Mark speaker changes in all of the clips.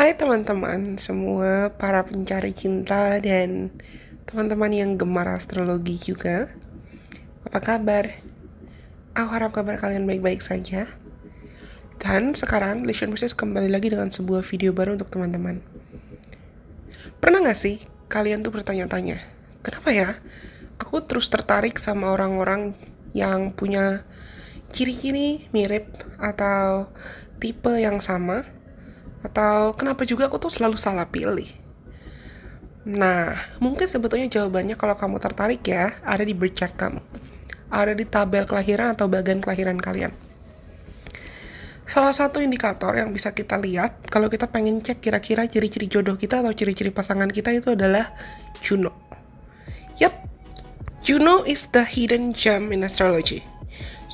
Speaker 1: Hai teman-teman semua, para pencari cinta dan teman-teman yang gemar astrologi juga. Apa kabar? Aku harap kabar kalian baik-baik saja. Dan sekarang, Lesion Persis kembali lagi dengan sebuah video baru untuk teman-teman. Pernah gak sih kalian tuh bertanya-tanya, kenapa ya aku terus tertarik sama orang-orang yang punya ciri-ciri mirip atau tipe yang sama atau kenapa juga aku tuh selalu salah pilih? Nah, mungkin sebetulnya jawabannya kalau kamu tertarik ya, ada di birth chart kamu. Ada di tabel kelahiran atau bagian kelahiran kalian. Salah satu indikator yang bisa kita lihat kalau kita pengen cek kira-kira ciri-ciri jodoh kita atau ciri-ciri pasangan kita itu adalah Juno. Yap, Juno is the hidden gem in astrology.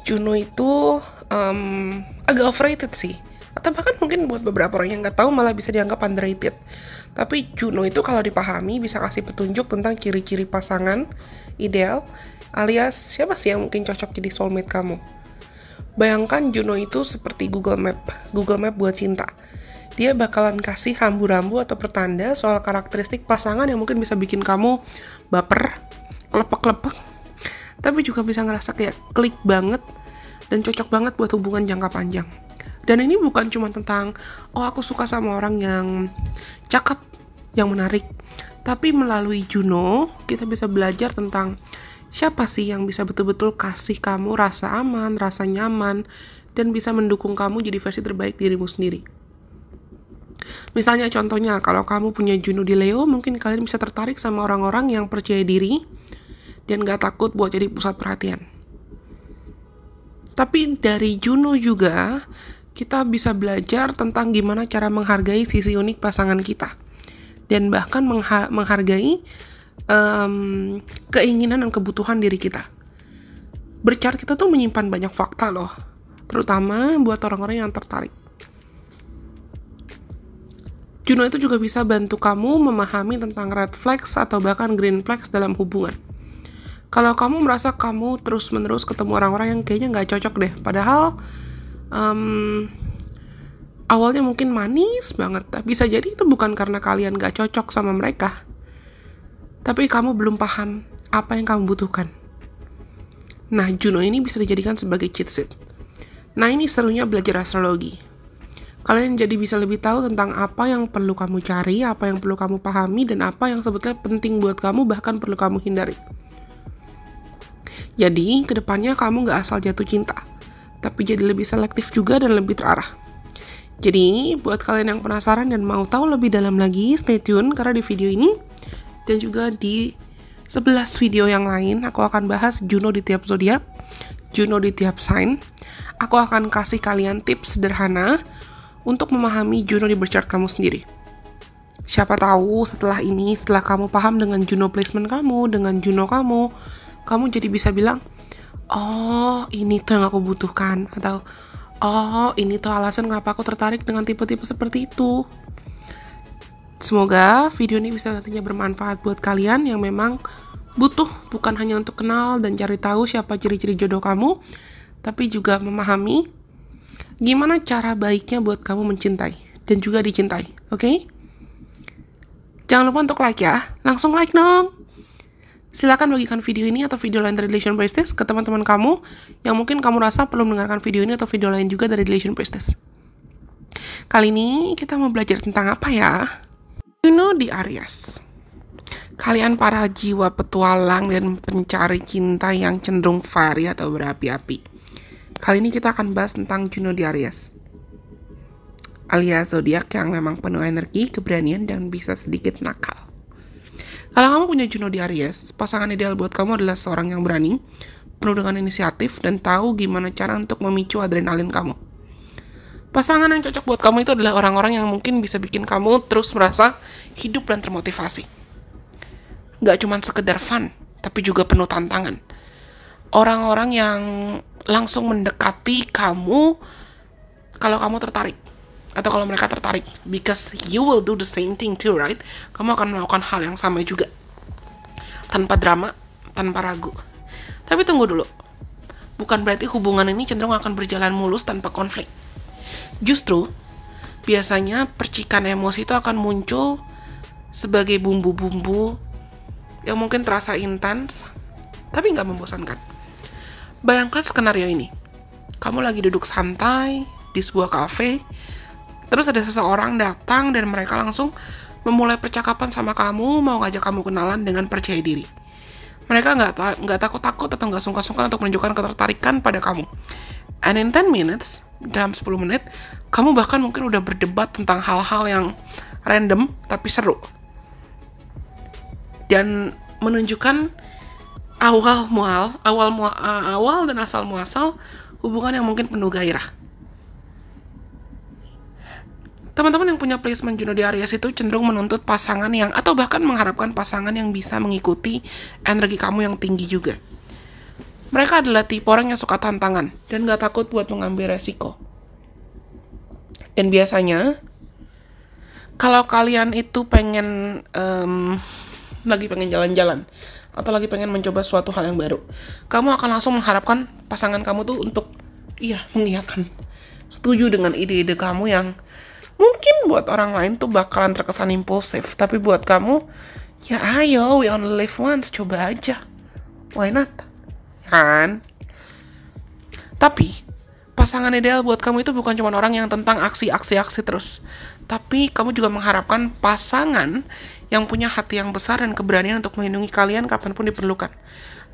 Speaker 1: Juno itu um, agak overrated sih atau bahkan mungkin buat beberapa orang yang nggak tahu malah bisa dianggap underrated. Tapi Juno itu kalau dipahami bisa kasih petunjuk tentang ciri-ciri pasangan ideal alias siapa sih yang mungkin cocok jadi soulmate kamu. Bayangkan Juno itu seperti Google Map, Google Map buat cinta. Dia bakalan kasih rambu-rambu atau pertanda soal karakteristik pasangan yang mungkin bisa bikin kamu baper, lepek-lepek, tapi juga bisa ngerasa kayak klik banget dan cocok banget buat hubungan jangka panjang dan ini bukan cuma tentang oh aku suka sama orang yang cakep yang menarik tapi melalui Juno kita bisa belajar tentang siapa sih yang bisa betul-betul kasih kamu rasa aman rasa nyaman dan bisa mendukung kamu jadi versi terbaik dirimu sendiri Misalnya contohnya kalau kamu punya Juno di Leo mungkin kalian bisa tertarik sama orang-orang yang percaya diri dan gak takut buat jadi pusat perhatian. Tapi dari Juno juga kita bisa belajar tentang gimana cara menghargai sisi unik pasangan kita dan bahkan mengha menghargai um, keinginan dan kebutuhan diri kita. Bercar kita tuh menyimpan banyak fakta loh, terutama buat orang-orang yang tertarik. Juno itu juga bisa bantu kamu memahami tentang red flags atau bahkan green flags dalam hubungan. Kalau kamu merasa kamu terus-menerus ketemu orang-orang yang kayaknya nggak cocok deh, padahal um, awalnya mungkin manis banget bisa jadi itu bukan karena kalian gak cocok sama mereka tapi kamu belum paham apa yang kamu butuhkan nah Juno ini bisa dijadikan sebagai cheat sheet nah ini serunya belajar astrologi kalian jadi bisa lebih tahu tentang apa yang perlu kamu cari, apa yang perlu kamu pahami, dan apa yang sebetulnya penting buat kamu, bahkan perlu kamu hindari. Jadi, kedepannya kamu nggak asal jatuh cinta, tapi jadi lebih selektif juga dan lebih terarah. Jadi, buat kalian yang penasaran dan mau tahu lebih dalam lagi, stay tune karena di video ini dan juga di 11 video yang lain aku akan bahas Juno di tiap zodiak, Juno di tiap sign. Aku akan kasih kalian tips sederhana untuk memahami Juno di chart kamu sendiri. Siapa tahu setelah ini, setelah kamu paham dengan Juno placement kamu, dengan Juno kamu, kamu jadi bisa bilang, oh ini tuh yang aku butuhkan atau oh ini tuh alasan kenapa aku tertarik dengan tipe-tipe seperti itu semoga video ini bisa nantinya bermanfaat buat kalian yang memang butuh bukan hanya untuk kenal dan cari tahu siapa ciri-ciri jodoh kamu tapi juga memahami gimana cara baiknya buat kamu mencintai dan juga dicintai oke okay? jangan lupa untuk like ya langsung like dong silakan bagikan video ini atau video lain dari Relation Prestige ke teman-teman kamu yang mungkin kamu rasa perlu mendengarkan video ini atau video lain juga dari Relation Prestige. Kali ini kita mau belajar tentang apa ya? Juno di Aries. Kalian para jiwa petualang dan pencari cinta yang cenderung vari atau berapi-api. Kali ini kita akan bahas tentang Juno di Aries. Alias zodiak yang memang penuh energi, keberanian, dan bisa sedikit nakal. Kalau kamu punya Juno di Aries, pasangan ideal buat kamu adalah seorang yang berani, penuh dengan inisiatif, dan tahu gimana cara untuk memicu adrenalin kamu. Pasangan yang cocok buat kamu itu adalah orang-orang yang mungkin bisa bikin kamu terus merasa hidup dan termotivasi. Gak cuma sekedar fun, tapi juga penuh tantangan. Orang-orang yang langsung mendekati kamu kalau kamu tertarik atau kalau mereka tertarik because you will do the same thing too right kamu akan melakukan hal yang sama juga tanpa drama tanpa ragu tapi tunggu dulu bukan berarti hubungan ini cenderung akan berjalan mulus tanpa konflik justru biasanya percikan emosi itu akan muncul sebagai bumbu-bumbu yang mungkin terasa intens tapi nggak membosankan bayangkan skenario ini kamu lagi duduk santai di sebuah kafe Terus ada seseorang datang dan mereka langsung memulai percakapan sama kamu, mau ngajak kamu kenalan dengan percaya diri. Mereka nggak takut-takut atau nggak sungkan-sungkan untuk menunjukkan ketertarikan pada kamu. And in 10 minutes, dalam 10 menit, kamu bahkan mungkin udah berdebat tentang hal-hal yang random tapi seru. Dan menunjukkan awal mual, awal mual, awal dan asal muasal hubungan yang mungkin penuh gairah. Teman-teman yang punya placement Juno di Aries itu cenderung menuntut pasangan yang atau bahkan mengharapkan pasangan yang bisa mengikuti energi kamu yang tinggi juga. Mereka adalah tipe orang yang suka tantangan dan gak takut buat mengambil resiko. Dan biasanya, kalau kalian itu pengen um, lagi pengen jalan-jalan atau lagi pengen mencoba suatu hal yang baru, kamu akan langsung mengharapkan pasangan kamu tuh untuk iya mengiyakan, setuju dengan ide-ide kamu yang mungkin buat orang lain tuh bakalan terkesan impulsif tapi buat kamu ya ayo we only live once coba aja why not ya kan tapi pasangan ideal buat kamu itu bukan cuma orang yang tentang aksi-aksi-aksi terus tapi kamu juga mengharapkan pasangan yang punya hati yang besar dan keberanian untuk melindungi kalian kapanpun diperlukan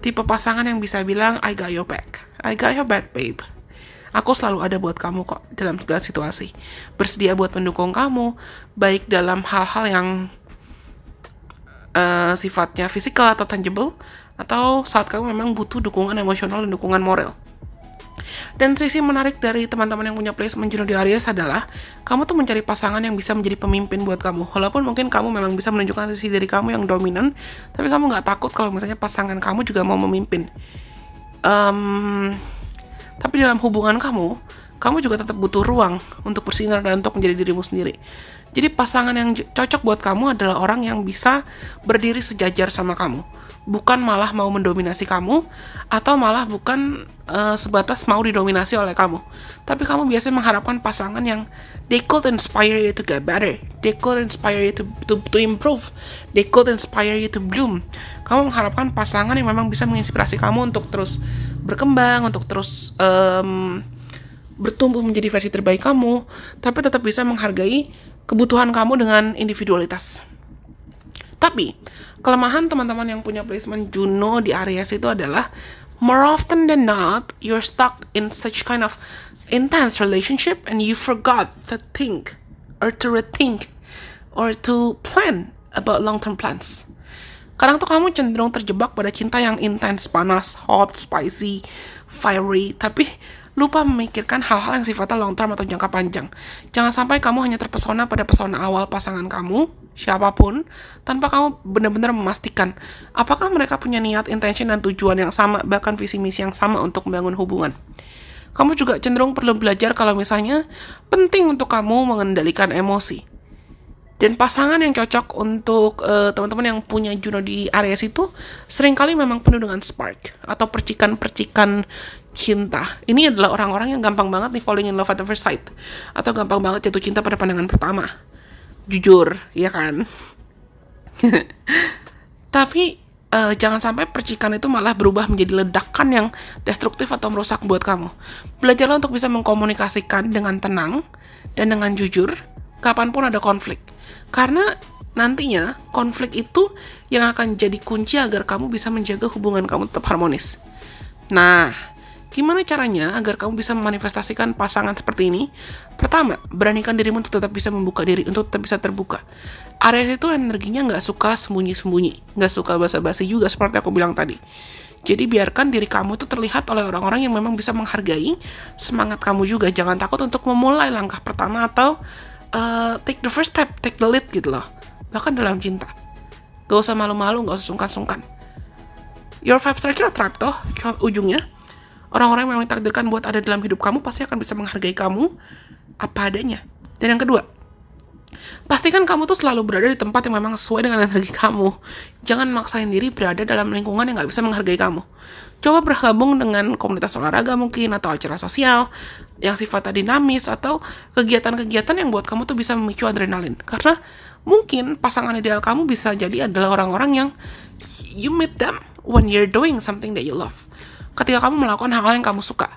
Speaker 1: tipe pasangan yang bisa bilang I got your back I got your back babe Aku selalu ada buat kamu kok dalam segala situasi. Bersedia buat mendukung kamu, baik dalam hal-hal yang uh, sifatnya fisikal atau tangible, atau saat kamu memang butuh dukungan emosional dan dukungan moral. Dan sisi menarik dari teman-teman yang punya placement Juno di Aries adalah kamu tuh mencari pasangan yang bisa menjadi pemimpin buat kamu. Walaupun mungkin kamu memang bisa menunjukkan sisi dari kamu yang dominan, tapi kamu nggak takut kalau misalnya pasangan kamu juga mau memimpin. Um, tapi dalam hubungan kamu, kamu juga tetap butuh ruang untuk bersinar dan untuk menjadi dirimu sendiri. Jadi pasangan yang cocok buat kamu adalah orang yang bisa berdiri sejajar sama kamu, bukan malah mau mendominasi kamu atau malah bukan uh, sebatas mau didominasi oleh kamu. Tapi kamu biasanya mengharapkan pasangan yang they could inspire you to get better, they could inspire you to to, to improve, they could inspire you to bloom. Kamu mengharapkan pasangan yang memang bisa menginspirasi kamu untuk terus berkembang, untuk terus um, bertumbuh menjadi versi terbaik kamu, tapi tetap bisa menghargai kebutuhan kamu dengan individualitas. Tapi, kelemahan teman-teman yang punya placement Juno di Aries itu adalah more often than not, you're stuck in such kind of intense relationship and you forgot to think or to rethink or to plan about long-term plans. Kadang tuh kamu cenderung terjebak pada cinta yang intens, panas, hot, spicy, fiery, tapi lupa memikirkan hal-hal yang sifatnya long term atau jangka panjang. Jangan sampai kamu hanya terpesona pada pesona awal pasangan kamu, siapapun, tanpa kamu benar-benar memastikan apakah mereka punya niat, intention, dan tujuan yang sama, bahkan visi misi yang sama untuk membangun hubungan kamu juga cenderung perlu belajar kalau misalnya penting untuk kamu mengendalikan emosi. Dan pasangan yang cocok untuk uh, teman-teman yang punya Juno di area situ seringkali memang penuh dengan spark atau percikan-percikan cinta. Ini adalah orang-orang yang gampang banget nih falling in love at the first sight atau gampang banget jatuh cinta pada pandangan pertama. Jujur, ya kan? Tapi uh, jangan sampai percikan itu malah berubah menjadi ledakan yang destruktif atau merusak buat kamu. Belajarlah untuk bisa mengkomunikasikan dengan tenang dan dengan jujur, kapanpun ada konflik. Karena nantinya konflik itu yang akan jadi kunci agar kamu bisa menjaga hubungan kamu tetap harmonis. Nah, gimana caranya agar kamu bisa memanifestasikan pasangan seperti ini? Pertama, beranikan dirimu untuk tetap bisa membuka diri, untuk tetap bisa terbuka. Area itu energinya nggak suka sembunyi-sembunyi, nggak suka basa-basi juga seperti aku bilang tadi. Jadi biarkan diri kamu itu terlihat oleh orang-orang yang memang bisa menghargai semangat kamu juga. Jangan takut untuk memulai langkah pertama atau Eh, take the first step, take the lead gitu loh. Bahkan dalam cinta. Gak usah malu-malu, gak usah sungkan-sungkan. Your vibes circle trap toh, ujungnya. Orang-orang yang memang takdirkan buat ada dalam hidup kamu pasti akan bisa menghargai kamu apa adanya. Dan yang kedua, pastikan kamu tuh selalu berada di tempat yang memang sesuai dengan energi kamu. Jangan maksain diri berada dalam lingkungan yang gak bisa menghargai kamu. Coba bergabung dengan komunitas olahraga mungkin atau acara sosial yang sifatnya dinamis atau kegiatan-kegiatan yang buat kamu tuh bisa memicu adrenalin. Karena mungkin pasangan ideal kamu bisa jadi adalah orang-orang yang you meet them when you're doing something that you love. Ketika kamu melakukan hal-hal yang kamu suka.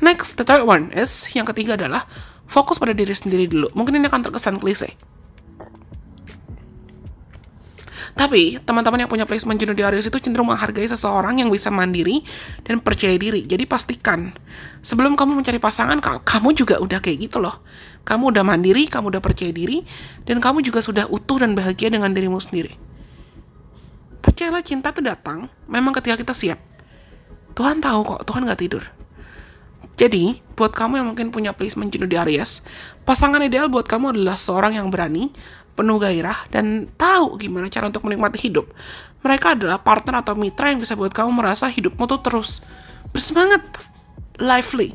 Speaker 1: Next, the third one is yang ketiga adalah fokus pada diri sendiri dulu. Mungkin ini akan terkesan klise. Tapi teman-teman yang punya placement jenuh di Aries itu cenderung menghargai seseorang yang bisa mandiri dan percaya diri. Jadi pastikan sebelum kamu mencari pasangan kamu juga udah kayak gitu loh. Kamu udah mandiri, kamu udah percaya diri dan kamu juga sudah utuh dan bahagia dengan dirimu sendiri. Percayalah cinta tuh datang memang ketika kita siap. Tuhan tahu kok, Tuhan nggak tidur. Jadi, buat kamu yang mungkin punya placement jenuh di Aries, Pasangan ideal buat kamu adalah seorang yang berani, penuh gairah, dan tahu gimana cara untuk menikmati hidup. Mereka adalah partner atau mitra yang bisa buat kamu merasa hidupmu tuh terus bersemangat, lively,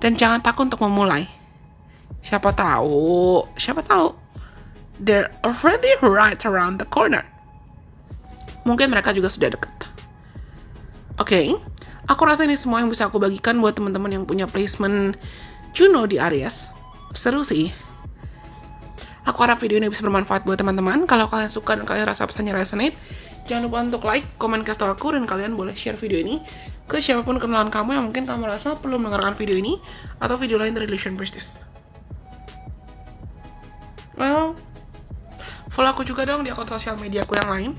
Speaker 1: dan jangan takut untuk memulai. Siapa tahu, siapa tahu, they're already right around the corner. Mungkin mereka juga sudah dekat. Oke, okay, aku rasa ini semua yang bisa aku bagikan buat teman-teman yang punya placement Juno di Aries seru sih aku harap video ini bisa bermanfaat buat teman-teman kalau kalian suka dan kalian rasa pesannya resonate jangan lupa untuk like, komen ke tau aku dan kalian boleh share video ini ke siapapun kenalan kamu yang mungkin kamu rasa perlu mendengarkan video ini atau video lain dari Relation Business well follow aku juga dong di akun sosial media aku yang lain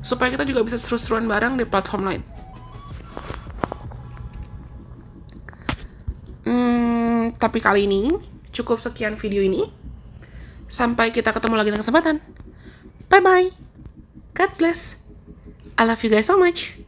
Speaker 1: supaya kita juga bisa seru-seruan bareng di platform lain hmm, tapi kali ini Cukup sekian video ini. Sampai kita ketemu lagi dengan kesempatan. Bye-bye. God bless. I love you guys so much.